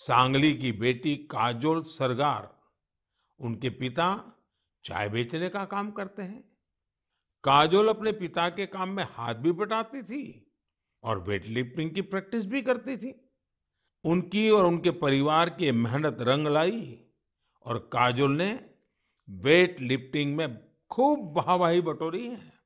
सांगली की बेटी काजोल सरगार उनके पिता चाय बेचने का काम करते हैं काजोल अपने पिता के काम में हाथ भी बटाती थी और वेट लिफ्टिंग की प्रैक्टिस भी करती थी उनकी और उनके परिवार की मेहनत रंग लाई और काजोल ने वेट लिफ्टिंग में खूब वाहवाही बटोरी है